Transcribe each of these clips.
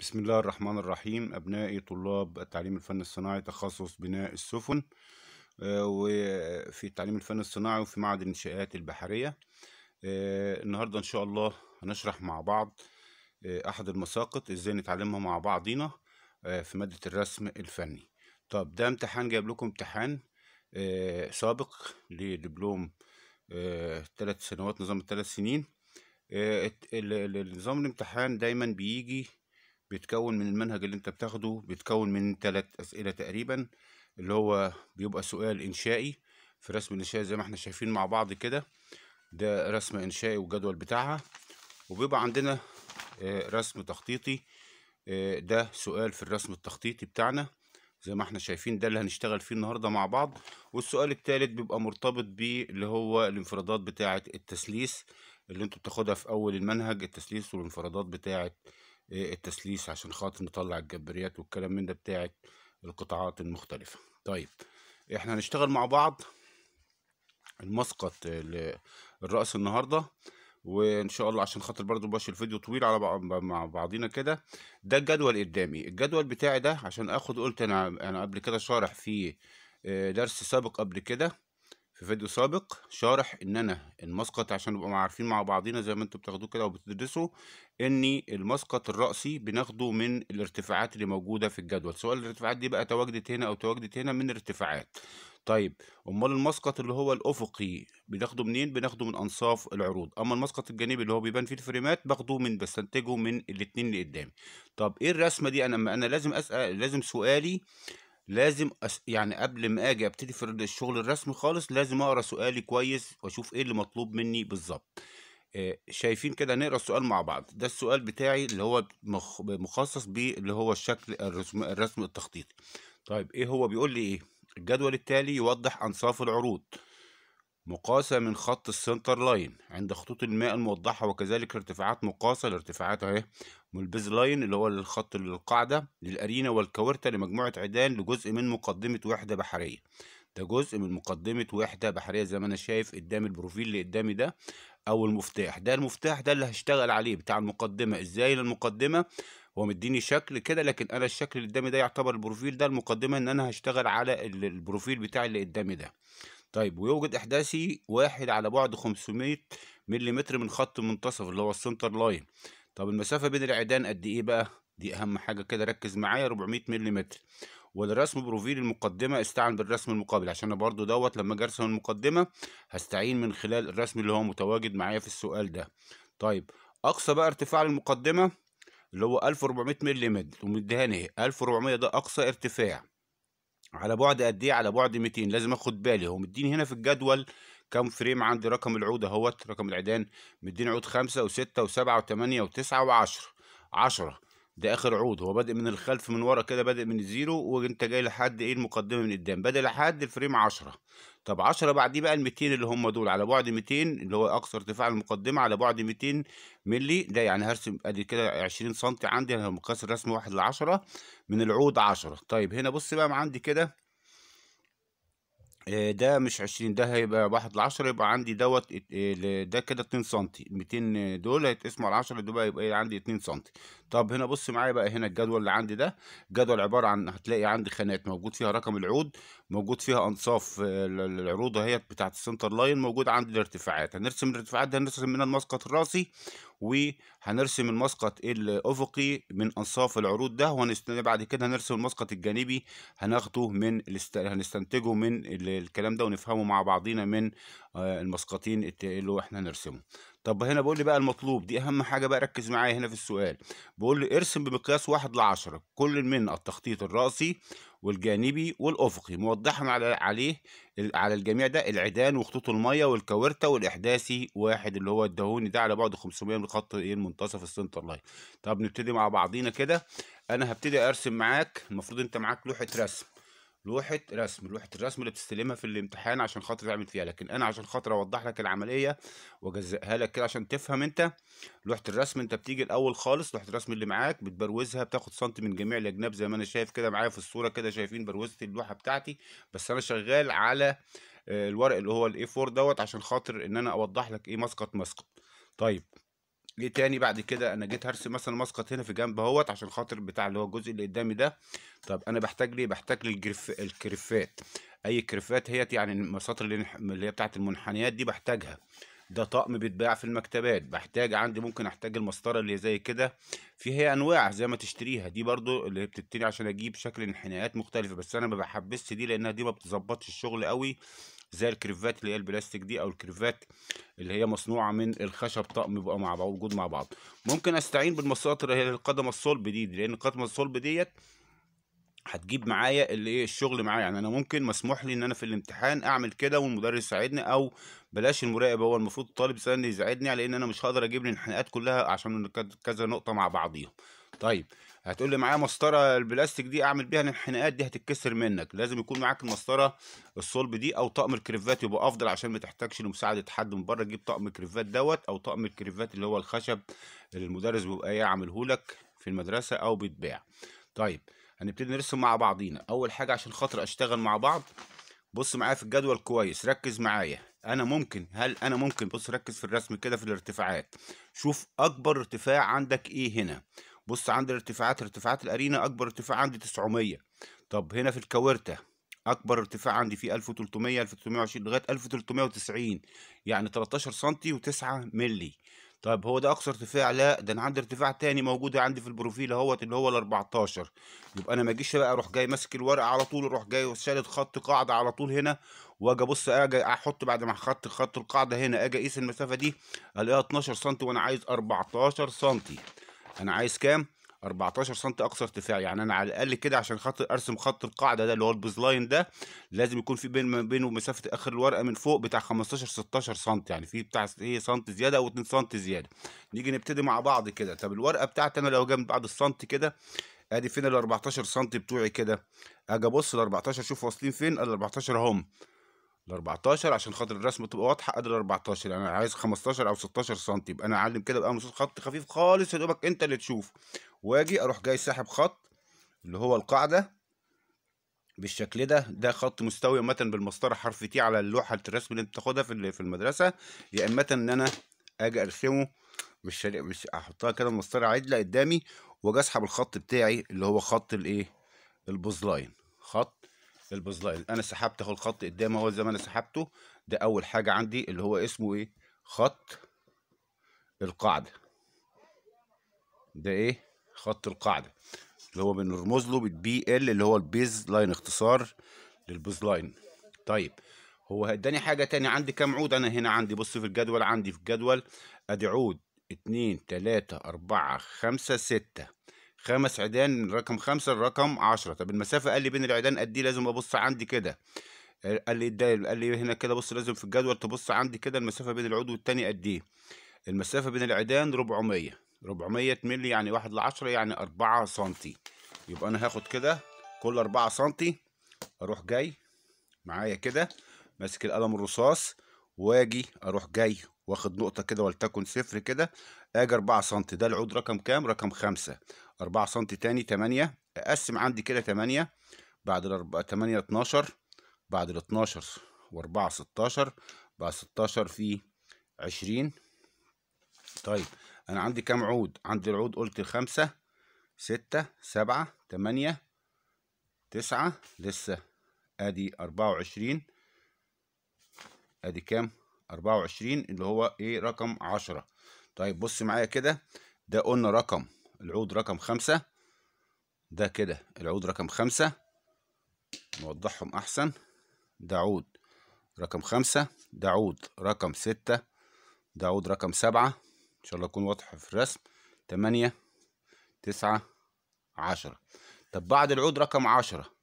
بسم الله الرحمن الرحيم أبنائي طلاب التعليم الفني الصناعي تخصص بناء السفن آه، وفي تعليم الفن الصناعي وفي معهد الإنشاءات البحرية آه، النهاردة إن شاء الله هنشرح مع بعض آه، أحد المساقط إزاي نتعلمها مع بعضينا في مادة الرسم الفني طب ده امتحان جايب لكم امتحان سابق لدبلوم ثلاث سنوات نظام الثلاث سنين نظام الامتحان دايما بيجي بيتكون من المنهج اللي انت بتاخده بيتكون من تلات اسئله تقريبا اللي هو بيبقى سؤال انشائي في رسم الانشاء زي ما احنا شايفين مع بعض كده ده رسم انشائي والجدول بتاعها وبيبقى عندنا آه، رسم تخطيطي آه، ده سؤال في الرسم التخطيطي بتاعنا زي ما احنا شايفين ده اللي هنشتغل فيه النهارده مع بعض والسؤال الثالث بيبقى مرتبط بيه اللي هو الانفرادات بتاعه التثليث اللي انتوا بتاخدها في اول المنهج التثليث والانفرادات بتاعه إيه، التسليس عشان خاطر نطلع الجبريات والكلام من ده بتاعت القطاعات المختلفة طيب احنا هنشتغل مع بعض المسقط الرأس النهاردة وان شاء الله عشان خاطر برضو باش الفيديو طويل على بعض مع بعضينا كده ده الجدول قدامي الجدول بتاعي ده عشان اخد قلت انا انا قبل كده شارح في آه، درس سابق قبل كده في فيديو سابق شارح ان انا المسقط عشان نبقى عارفين مع بعضينا زي ما انتوا بتاخدوه كده وبتدرسوا ان المسقط الرأسي بناخده من الارتفاعات اللي موجودة في الجدول سواء الارتفاعات دي بقى تواجدت هنا او تواجدت هنا من ارتفاعات طيب امال المسقط اللي هو الافقي بناخده منين بناخده من انصاف العروض اما المسقط الجانبي اللي هو بيبان فيه الفريمات باخده من بستنتجه من الاثنين اللي قدامي طب ايه الرسمه دي انا انا لازم اسال لازم سؤالي لازم أس... يعني قبل ما اجي ابتدي في الشغل الرسمي خالص لازم اقرا سؤالي كويس واشوف ايه اللي مطلوب مني بالظبط آه شايفين كده نقرا السؤال مع بعض ده السؤال بتاعي اللي هو مخ... مخصص بيه اللي هو الشكل الرسم, الرسم التخطيطي طيب ايه هو بيقول لي ايه الجدول التالي يوضح انصاف العروض مقاسة من خط السنتر لاين عند خطوط الماء الموضحة وكذلك ارتفاعات مقاسة الارتفاعات اهي من البيز لاين اللي هو الخط القاعدة للأرينا والكورتا لمجموعة عيدان لجزء من مقدمة وحدة بحرية ده جزء من مقدمة وحدة بحرية زي ما أنا شايف قدام البروفيل اللي قدامي ده أو المفتاح ده المفتاح ده اللي هشتغل عليه بتاع المقدمة إزاي للمقدمة هو مديني شكل كده لكن أنا الشكل اللي قدامي ده يعتبر البروفيل ده المقدمة إن أنا هشتغل على البروفيل بتاعي اللي قدامي ده طيب ويوجد احداثي واحد على بعد 500 ملم من خط المنتصف اللي هو السنتر لاين طب المسافه بين العيدان قد ايه بقى دي اهم حاجه كده ركز معايا 400 ملم ولرسم بروفيل المقدمه استعن بالرسم المقابل عشان انا برضو دوت لما اجي ارسم المقدمه هستعين من خلال الرسم اللي هو متواجد معايا في السؤال ده طيب اقصى بقى ارتفاع المقدمه اللي هو 1400 ملم ومديهاني 1400 ده اقصى ارتفاع على بعد قد ايه على بعد 200 لازم اخد بالي هو مديني هنا في الجدول كام فريم عندي رقم العود اهوت رقم العيدان مديني عود خمسة وستة وسبعة وثمانية وتسعة وعشرة 10 ده اخر عود هو بادئ من الخلف من ورا كده بادئ من الزيرو وانت جاي لحد ايه المقدمه من قدام بادئ لحد الفريم 10 طب 10 بعديه بقى ال 200 اللي هم دول على بعد 200 اللي هو اقصى ارتفاع المقدمه على بعد 200 ملي ده يعني هرسم ادي كده 20 سم عندي انا مقاس الرسم 1 ل 10 من العود 10 طيب هنا بص بقى عندي كده آه، ده مش عشرين ده هيبقى واحد لعشرة يبقى عندي دوت آه، ده كده اتنين سنتي 200 دول هيتقسموا على عشرة دول يبقى إيه عندي اتنين سنتي طب هنا بص معايا بقى هنا الجدول اللي عندي ده جدول عبارة عن هتلاقي عندي خانات موجود فيها رقم العود موجود فيها أنصاف آه، العروض اهيت بتاعة السنتر لاين موجود عندي الارتفاعات هنرسم الارتفاعات ده هنرسم منها المسقط الراسي وهنرسم المسقط الافقي من انصاف العروض ده وبعد كده هنرسم المسقط الجانبي هناخده من الاست... هنستنتجه من الكلام ده ونفهمه مع بعضينا من آه، المسقطين اللي احنا هنرسمه طب هنا بقول لي بقى المطلوب دي اهم حاجه بقى ركز معايا هنا في السؤال بقول لي ارسم بمقياس واحد ل كل من التخطيط الراسي والجانبي والافقي موضحا على عليه على الجميع ده العيدان وخطوط الميه والكوارته والاحداثي واحد اللي هو الدهوني ده على بعد 500 من خط ايه المنتصف السنتر لاين طب نبتدي مع بعضينا كده انا هبتدي ارسم معاك المفروض انت معاك لوحه رسم لوحه رسم لوحه الرسم اللي بتستلمها في الامتحان عشان خاطر تعمل فيها لكن انا عشان خاطر اوضح لك العمليه واجزئها لك كده عشان تفهم انت لوحه الرسم انت بتيجي الاول خالص لوحه الرسم اللي معاك بتبروزها بتاخد سنتي من جميع الاجناب زي ما انا شايف كده معايا في الصوره كده شايفين بروزه اللوحه بتاعتي بس انا شغال على آه، الورق اللي هو الاي 4 دوت عشان خاطر ان انا اوضح لك ايه مسقط مسقط طيب ايه تاني بعد كده انا جيت هرسم مثلا مسقط هنا في جنب اهوت عشان خاطر بتاع اللي هو الجزء اللي قدامي ده طب انا بحتاج ليه بحتاج للجرف الكرفات اي كرفات هي يعني المساطر اللي هي بتاعه المنحنيات دي بحتاجها ده طقم بيتباع في المكتبات بحتاج عندي ممكن احتاج المسطره اللي زي كده فيها انواع زي ما تشتريها دي برضو اللي بتبتدي عشان اجيب شكل انحناءات مختلفه بس انا ما بحبسش دي لانها دي ما بتظبطش الشغل قوي زي الكريفات اللي هي البلاستيك دي او الكريفات اللي هي مصنوعه من الخشب طقم بيبقى مع بعض موجود مع بعض ممكن استعين بالمساط اللي هي القدم الصلب دي, لان القدم الصلب ديت هتجيب معايا اللي ايه الشغل معايا يعني انا ممكن مسموح لي ان انا في الامتحان اعمل كده والمدرس يساعدني او بلاش المراقب هو المفروض الطالب يساعدني يساعدني لان انا مش هقدر اجيب الانحناءات كلها عشان كذا نقطه مع بعضيهم طيب هتقول لي معايا مسطره البلاستيك دي اعمل بيها الانحناءات دي هتتكسر منك لازم يكون معاك المسطره الصلب دي او طقم الكريفات يبقى افضل عشان ما تحتاجش لمساعده حد من بره تجيب طقم الكريفات دوت او طقم الكريفات اللي هو الخشب اللي المدرس بيبقى يعمله لك في المدرسه او بيتباع طيب هنبتدي نرسم مع بعضينا اول حاجه عشان خاطر اشتغل مع بعض بص معايا في الجدول كويس ركز معايا انا ممكن هل انا ممكن بص ركز في الرسم كده في الارتفاعات شوف اكبر ارتفاع عندك ايه هنا بص عند الارتفاعات ارتفاعات الارينا اكبر ارتفاع عندي 900 طب هنا في الكاورتا اكبر ارتفاع عندي فيه 1300 1320 لغايه 1390 يعني 13 سم و9 مللي طيب هو ده اقصى ارتفاع لا ده انا عندي ارتفاع تاني موجود عندي في البروفيل اهوت اللي هو ال 14 يبقى انا ما اجيش بقى اروح جاي ماسك الورقه على طول اروح جاي وشالد خط قاعده على طول هنا واجي ابص اجي احط بعد ما خط خط القاعده هنا اجي اقيس المسافه دي الاقيها 12 سم وانا عايز 14 سم انا عايز كام 14 سم اقصى ارتفاع يعني انا على الاقل كده عشان خاطر ارسم خط القاعده ده اللي هو لاين ده لازم يكون في بين ما بينه مسافه اخر الورقه من فوق بتاع 15 16 سم يعني في بتاع ايه سم زياده او 2 سم زياده نيجي نبتدي مع بعض كده طب الورقه بتاعتي انا لو جنب بعض السم كده ادي فين ال 14 سم بتوعي كده اجي ابص ال 14 شوف واصلين فين ال 14 اهم ال 14 عشان خاطر الرسمه تبقى واضحه قد ال 14 يعني انا عايز 15 او 16 سم يبقى انا اعلم كده بقى مسوس خط خفيف خالص يا دوبك انت اللي تشوف واجي اروح جاي ساحب خط اللي هو القاعده بالشكل ده ده خط مستوي اما بالمسطره حرف تي على اللوحه الرسم اللي انت بتاخدها في في المدرسه يا اما ان انا اجي ارسمه مش مش احطها كده مسطره عدله قدامي واجي اسحب الخط بتاعي اللي هو خط الايه البوزلاين خط البزلايل انا سحبت اهو الخط قدام اهو زي ما انا سحبته ده اول حاجه عندي اللي هو اسمه ايه خط القاعده ده ايه خط القاعده اللي هو بنرمز له بالبي ال اللي هو البيز لاين اختصار للبيز لاين طيب هو اداني حاجه تاني عندي كام عود انا هنا عندي بص في الجدول عندي في الجدول ادي عود اتنين تلاتة اربعة خمسة ستة خمس عيدان من رقم خمسة لرقم عشرة طب المسافة قال لي بين العيدان قد ايه لازم ابص عندي كده آه، قال لي ده قال لي هنا كده بص لازم في الجدول تبص عندي كده المسافة بين العود والتاني قد ايه المسافة بين العيدان 400 400 ملي يعني واحد لعشرة يعني أربعة سنتي يبقى أنا هاخد كده كل أربعة سنتي أروح جاي معايا كده ماسك القلم الرصاص واجي أروح جاي واخد نقطة كده ولتكن صفر كده اجي 4 سم ده العود رقم كام رقم 5 4 سم تاني 8 اقسم عندي كده 8 بعد ال 8 12 بعد ال 12 و4 16 بعد 16 في 20 طيب انا عندي كام عود عندي العود قلت 5 6 7 8 تسعة لسه ادي اربعة وعشرين ادي كام اربعة وعشرين اللي هو ايه رقم عشرة طيب بص معايا كده ده قلنا رقم العود رقم خمسة ده كده العود رقم خمسة نوضحهم أحسن ده عود رقم خمسة ده عود رقم ستة ده عود رقم سبعة إن شاء الله يكون واضح في الرسم تمانية تسعة عشرة طب بعد العود رقم عشرة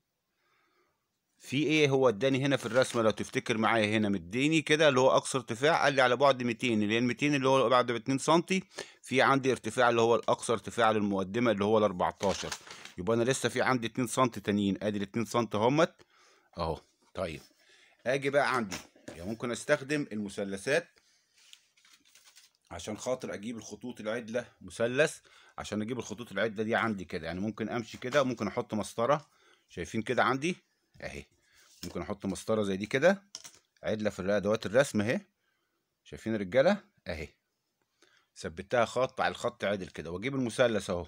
في ايه هو اداني هنا في الرسمه لو تفتكر معايا هنا مديني كده اللي هو اقصى ارتفاع قال لي على بعد 200 اللي هي 200 اللي هو بعد 2 سم في عندي ارتفاع اللي هو الاقصى ارتفاع للمقدمه اللي هو ال 14 يبقى انا لسه في عندي 2 سم تانيين ادي ال 2 سم اهمت اهو طيب اجي بقى عندي يعني ممكن استخدم المثلثات عشان خاطر اجيب الخطوط العدله مثلث عشان اجيب الخطوط العدله دي عندي كده يعني ممكن امشي كده وممكن احط مسطره شايفين كده عندي اهي ممكن احط مسطره زي دي كده عدله في ادوات الرسم اهي شايفين الرجاله اهي ثبتها خط على الخط عدل كده واجيب المثلث اهو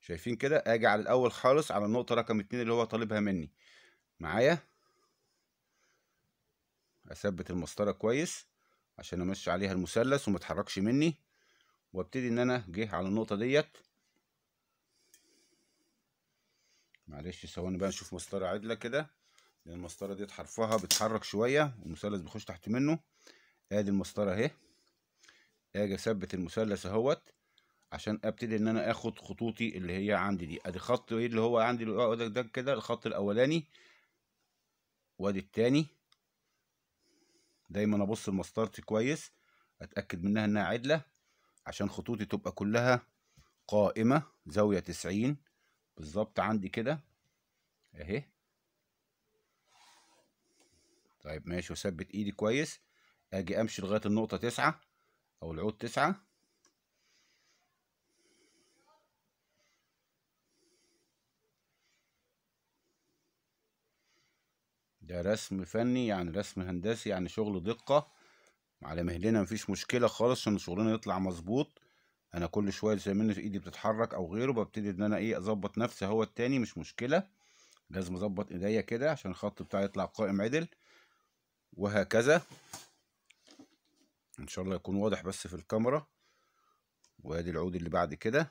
شايفين كده اجي على الاول خالص على النقطه رقم اتنين اللي هو طالبها مني معايا اثبت المسطره كويس عشان امشي عليها المثلث ومتحركش مني وابتدي ان انا جه على النقطه ديت معلش ثواني بقى نشوف مسطره عدله كده لان يعني المسطره ديت حرفها بيتحرك شويه والمثلث بيخش تحت منه ادي المسطره اهي اجي اثبت المثلث اهوت عشان ابتدي ان انا اخد خطوطي اللي هي عندي دي ادي خط ايه اللي هو عندي ده, ده كده الخط الاولاني وادي التاني دايما ابص لمسطرتي كويس اتاكد منها انها عدله عشان خطوطي تبقى كلها قائمه زاويه تسعين بالظبط عندي كده اهي طيب ماشي واثبت ايدي كويس اجي امشي لغايه النقطه تسعة او العود تسعة ده رسم فني يعني رسم هندسي يعني شغل دقة على مهلنا مفيش مشكلة خالص ان شغلنا يطلع مظبوط انا كل شوية زي ما ايدي بتتحرك او غيره ببتدي ان انا ايه اظبط نفسي هو التاني مش مشكلة لازم اظبط ايديا كده عشان الخط بتاعي يطلع قائم عدل وهكذا ان شاء الله يكون واضح بس في الكاميرا وادي العود اللي بعد كده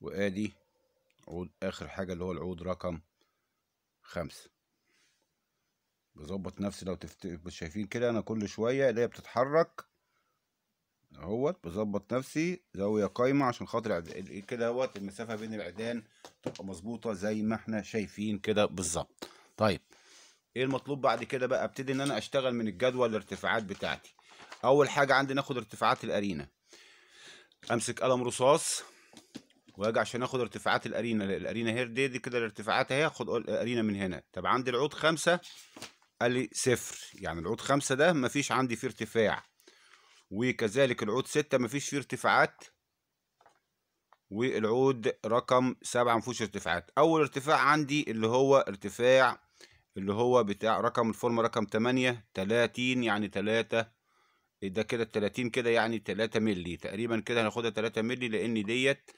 وادي عود اخر حاجة اللي هو العود رقم خمسة بظبط نفسي لو تفت... شايفين كده انا كل شوية اللي هي بتتحرك اهوت بظبط نفسي زاوية قايمة عشان خاطر كده اهوت المسافة بين العيدان تبقى مظبوطة زي ما احنا شايفين كده بالظبط طيب ايه المطلوب بعد كده بقى ابتدي ان انا اشتغل من الجدول الارتفاعات بتاعتي اول حاجة عندي ناخد ارتفاعات الارينا امسك قلم رصاص واجي عشان اخد ارتفاعات الارينا الارينا هير دي, دي كده الارتفاعات اهي اخد الارينا من هنا طب عندي العود خمسة قال لي صفر يعني العود خمسة ده مفيش عندي فيه ارتفاع وكذلك العود ستة مفيش فيه ارتفاعات والعود رقم سبعة مفيهوش ارتفاعات اول ارتفاع عندي اللي هو ارتفاع اللي هو بتاع رقم الفورمة رقم تمانية تلاتين يعني تلاتة ده كده التلاتين كده يعني تلاتة مللي تقريبا كده هناخدها تلاتة مللي لان ديت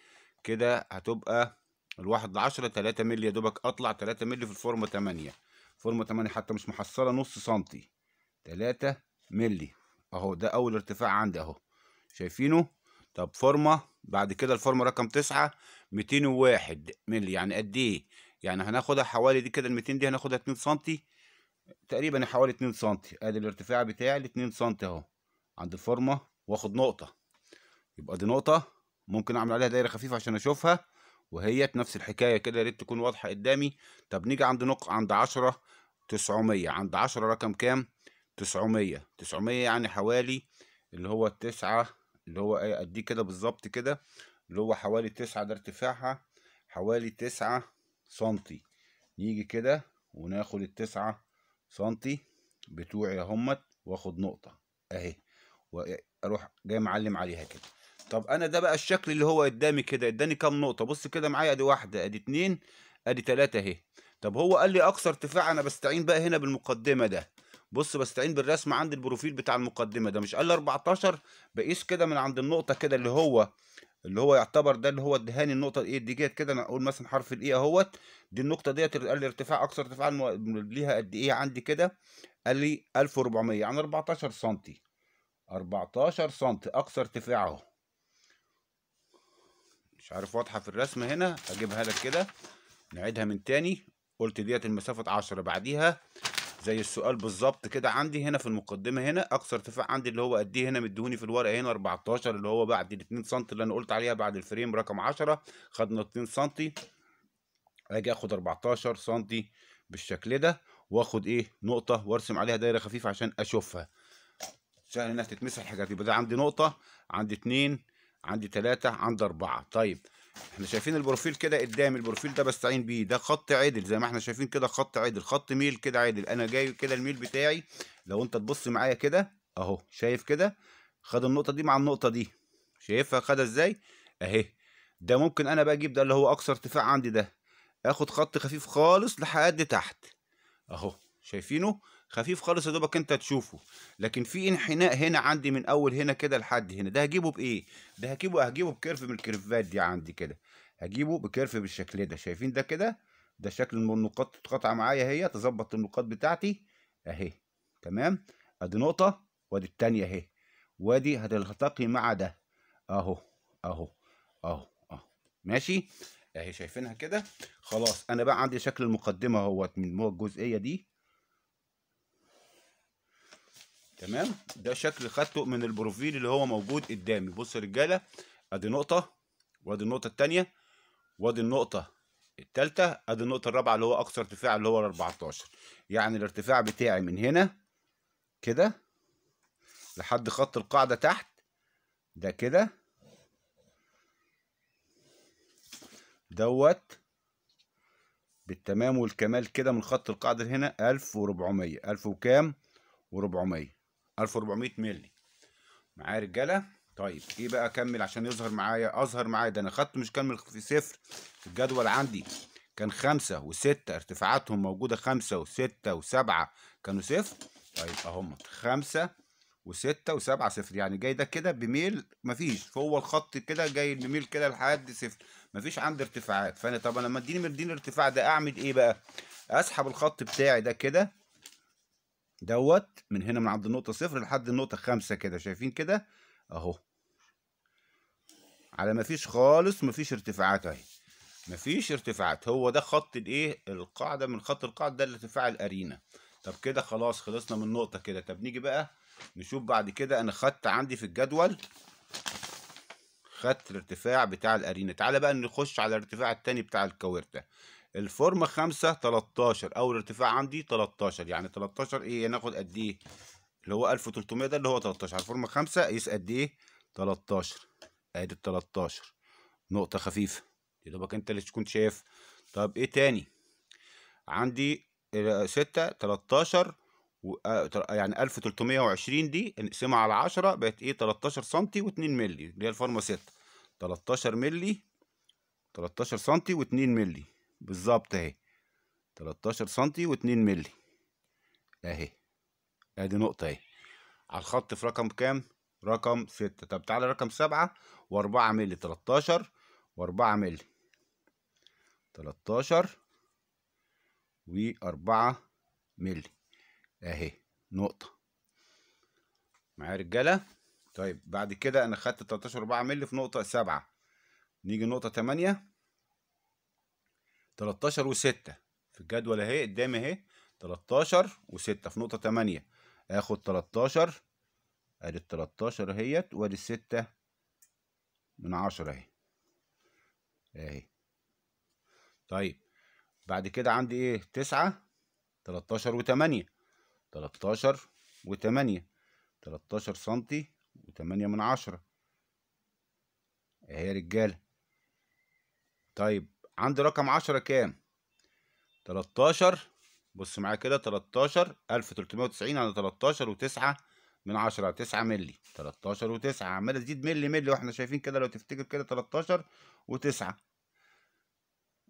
كده هتبقى الواحد عشرة تلاتة مللي يا دوبك اطلع تلاتة مللي في الفورمة تمانية فورمة تمانية حتى مش محصلة نص سنتي تلاتة مللي اهو ده اول ارتفاع عندي اهو شايفينه طب فورمة بعد كده الفورمة رقم تسعة ميتين وواحد مللي يعني قد ايه يعني هناخدها حوالي دي كده الميتين دي هناخدها اتنين سنتي تقريبا حوالي اتنين سنتي ادي الارتفاع بتاعي الاتنين سنتي اهو عند الفورمة واخد نقطة يبقى دي نقطة ممكن اعمل عليها دايره خفيفه عشان اشوفها وهي نفس الحكايه كده يا ريت تكون واضحه قدامي طب نيجي عند نقطه عند 10 900 عند 10 رقم كام 900 900 يعني حوالي اللي هو 9 اللي هو ايه اديه كده بالظبط كده اللي هو حوالي 9 ده ارتفاعها حوالي 9 سم نيجي كده وناخد ال 9 سم بتوعي اهمت واخد نقطة اهي واروح جاي معلم عليها كده طب انا ده بقى الشكل اللي هو قدامي كده اداني كام نقطه بص كده معايا ادي واحده ادي اتنين ادي تلاته اهي طب هو قال لي اقصى ارتفاع انا بستعين بقى هنا بالمقدمه ده بص بستعين بالرسم عند البروفيل بتاع المقدمه ده مش قال لي 14 بقيس كده من عند النقطه كده اللي هو اللي هو يعتبر ده اللي هو الدهاني النقطه الايه دي جت كده انا اقول مثلا حرف الايه اهوت دي النقطه ديت قال لي ارتفاع اقصى ارتفاع ليها قد ايه عندي كده قال لي 1400 يعني 14 سم 14 سم اقصى ارتفاع اهو مش عارف واضحه في الرسم هنا أجيبها لك كده نعيدها من تاني قلت ديت المسافه 10 بعديها زي السؤال بالظبط كده عندي هنا في المقدمه هنا اقصى ارتفاع عندي اللي هو قد ايه هنا مديهوني في الورقه هنا 14 اللي هو بعد ال 2 سم اللي انا قلت عليها بعد الفريم رقم 10 خدنا 2 سم اجي اخد 14 سم بالشكل ده واخد ايه نقطه وارسم عليها دايره خفيفه عشان اشوفها سهل انها تتمسح الحاجات يبقى ده عندي نقطه عندي 2 عندي ثلاثة عندي أربعة طيب احنا شايفين البروفيل كده قدام البروفيل ده بستعين بيه ده خط عدل زي ما احنا شايفين كده خط عدل خط ميل كده عدل انا جاي كده الميل بتاعي لو انت تبص معايا كده اهو شايف كده خد النقطة دي مع النقطة دي شايفها خدها ازاي اهي ده ممكن انا بقى اجيب ده اللي هو اقصى ارتفاع عندي ده اخد خط خفيف خالص لحد تحت اهو شايفينه خفيف خالص يا دوبك انت تشوفه لكن في انحناء هنا عندي من اول هنا كده لحد هنا ده هجيبه بايه ده هجيبه هجيبه بكيرف من الكيرفات دي عندي كده هجيبه بكيرف بالشكل ده شايفين ده كده ده شكل النقاط تتقطع معايا هي تظبط النقاط بتاعتي اهي تمام ادي نقطه وادي الثانيه اهي وادي هتلتقي مع ده اهو اهو اهو اهو ماشي اهي شايفينها كده خلاص انا بقى عندي شكل المقدمه اهوت من الجزئيه دي تمام ده شكل خدته من البروفيل اللي هو موجود قدامي بص يا رجاله ادي نقطه وادي النقطه الثانيه وادي النقطه الثالثه ادي النقطه الرابعه اللي هو اقصى ارتفاع اللي هو ال 14 يعني الارتفاع بتاعي من هنا كده لحد خط القاعده تحت ده كده دوت بالتمام والكمال كده من خط القاعدة هنا ألف 1000 ألف وكام 400 1400 مللي معايا رجاله طيب ايه بقى اكمل عشان يظهر معايا اظهر معايا ده انا خدت مش كمل في صفر الجدول عندي كان خمسة وستة ارتفاعاتهم موجودة خمسة وستة وسبعة كانوا صفر طيب اهم خمسة وستة وسبعة صفر يعني جاي ده كده بميل مفيش فهو الخط كده جاي بميل كده لحد صفر مفيش عندي ارتفاعات فانا طب انا لما اديني مديني الارتفاع ده اعمل ايه بقى اسحب الخط بتاعي ده كده دوت من هنا من عند النقطة صفر لحد النقطة خمسة كده شايفين كده اهو على مفيش خالص مفيش ارتفاعات اهي مفيش ارتفاعات هو ده خط الايه القاعدة من خط القاعدة ده ارتفاع الارينا طب كده خلاص خلصنا من النقطة كده طب نيجي بقى نشوف بعد كده انا خدت عندي في الجدول خدت الارتفاع بتاع الارينا تعالى بقى نخش على الارتفاع التاني بتاع الكاورتا الفورمة 5 13 أو الارتفاع عندي 13 يعني 13 إيه هناخد قد إيه اللي هو 1300 ده اللي هو 13 يعني الفورمة 5 قيس قد إيه 13 أدي ال 13 نقطة خفيفة يا دوبك أنت اللي تكون شايف طب إيه تاني عندي 6 13 و... يعني 1320 دي نقسمها على 10 بقت إيه 13 سنتي و2 مللي اللي هي الفورمة 6 13 مللي 13 سنتي و2 مللي بالظبط اهي 13 سنتي واتنين ملي اهي ادي نقطة اهي على الخط في رقم كام؟ رقم ستة طب تعالى رقم سبعة واربعة ملي تلاتاشر واربعة ملي تلاتاشر واربعة ملي اهي نقطة معايا رجالة طيب بعد كده انا خدت و واربعة ملي في نقطة سبعة نيجي نقطة تمانية 13 و6 في الجدول اهي قدامي اهي 13 و6 في نقطة 8 اخد 13 ادي 13 اهيت وادي 6 من 10 اهي اهي طيب بعد كده عندي ايه 9 13 و8 13 و8 13 سم و8 من 10 اهي يا رجالة طيب عندي رقم عشرة كام تلتاشر بص معايا كده تلتاشر ألف تلتمية وتسعين على تلتاشر وتسعة من عشرة تسعة مللي تلتاشر وتسعة عمال تزيد مللي مللي واحنا شايفين كده لو تفتكر كده تلتاشر وتسعة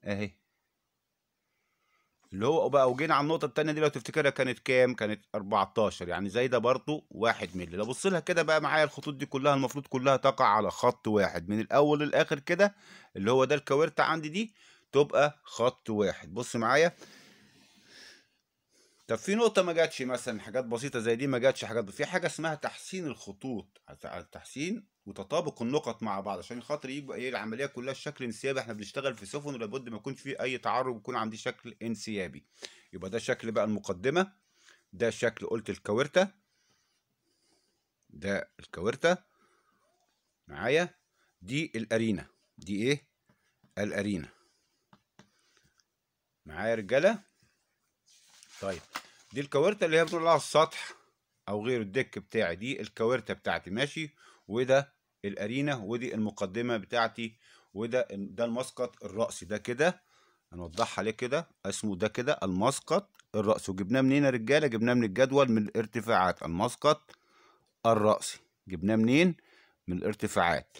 أهي اللي هو بقى وجينا على النقطه الثانيه دي لو تفتكرها كانت كام كانت 14 يعني زايده برضو 1 مللي لو بص لها كده بقى معايا الخطوط دي كلها المفروض كلها تقع على خط واحد من الاول للاخر كده اللي هو ده الكاورتا عندي دي تبقى خط واحد بص معايا طب في نقطة ما جاتش مثلا حاجات بسيطة زي دي ما جاتش حاجات في حاجة اسمها تحسين الخطوط تحسين وتطابق النقط مع بعض عشان خاطر يبقى ايه العملية كلها الشكل انسيابي احنا بنشتغل في سفن ولابد ما يكونش فيه أي تعرج يكون عندي شكل انسيابي يبقى ده شكل بقى المقدمة ده شكل قلت الكاورتا ده الكاورتا معايا دي الارينا دي ايه الارينا معايا رجالة طيب دي الكوارتة اللي هي بتقول على السطح او غير الدك بتاعي دي الكوارتة بتاعتي ماشي وده الارينا ودي المقدمه بتاعتي وده ده المسقط الراسي ده كده هنوضحها ليه كده اسمه ده كده المسقط الراسي وجبناه منين يا رجاله جبناه من الجدول من الارتفاعات المسقط الراسي جبناه منين من الارتفاعات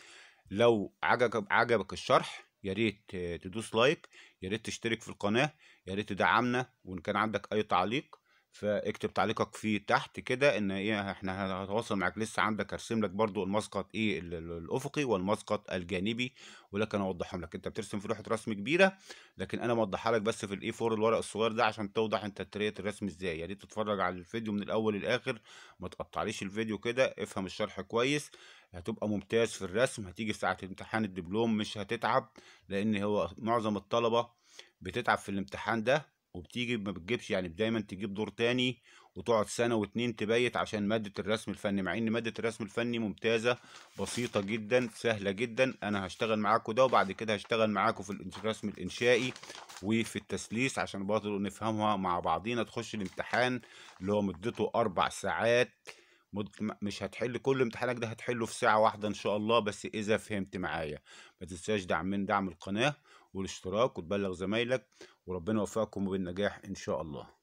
لو عجبك عجبك الشرح يا ريت تدوس لايك يا ريت تشترك في القناه يا ريت تدعمنا وان كان عندك اي تعليق فاكتب تعليقك فيه تحت كده ان ايه احنا هنتواصل معاك لسه عندك هرسم لك برضو المسقط ايه الافقي والمسقط الجانبي ولكن اوضحهم لك انت بترسم في لوحه رسم كبيره لكن انا موضحها لك بس في الاي 4 الورق الصغير ده عشان توضح انت طريقه الرسم ازاي يا يعني ريت تتفرج على الفيديو من الاول للاخر ما تقطعليش الفيديو كده افهم الشرح كويس هتبقى ممتاز في الرسم هتيجي ساعه امتحان الدبلوم مش هتتعب لان هو معظم الطلبه بتتعب في الامتحان ده وبتيجي ما بتجيبش يعني دايما تجيب دور تاني وتقعد سنه واتنين تبيت عشان ماده الرسم الفني مع ان ماده الرسم الفني ممتازه بسيطه جدا سهله جدا انا هشتغل معاكم ده وبعد كده هشتغل معاكم في الرسم الانشائي وفي التسليس عشان برضه نفهمها مع بعضينا تخش الامتحان اللي هو مدته اربع ساعات مش هتحل كل امتحانك ده هتحله في ساعة واحدة إن شاء الله بس إذا فهمت معايا ما تنساش دعم من دعم القناة والاشتراك وتبلغ زمايلك وربنا يوفقكم بالنجاح ان شاء الله